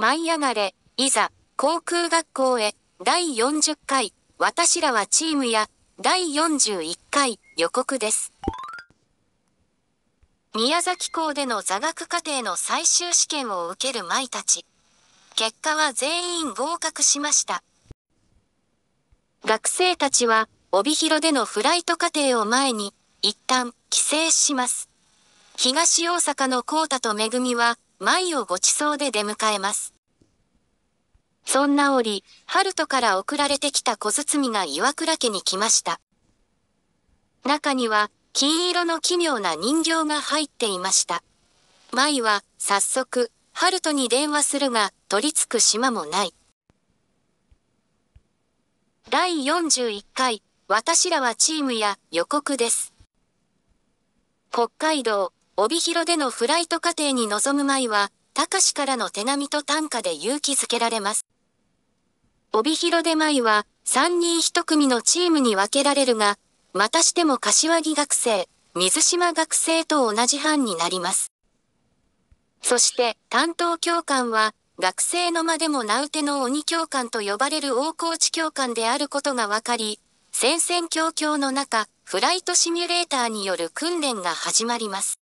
舞い上がれ、いざ、航空学校へ、第40回、私らはチームや、第41回、予告です。宮崎校での座学課程の最終試験を受ける舞たち。結果は全員合格しました。学生たちは、帯広でのフライト課程を前に、一旦、帰省します。東大阪のコータとめぐみは、舞をご馳走で出迎えます。そんな折、春人から送られてきた小包が岩倉家に来ました。中には、金色の奇妙な人形が入っていました。舞は、早速、春人に電話するが、取り付く島もない。第41回、私らはチームや予告です。北海道、帯広でのフライト過程に臨む前は、高志からの手紙と短歌で勇気づけられます。帯広で舞は、3人1組のチームに分けられるが、またしても柏木学生、水島学生と同じ班になります。そして、担当教官は、学生の間でも名うての鬼教官と呼ばれる大河内教官であることが分かり、戦々恐々の中、フライトシミュレーターによる訓練が始まります。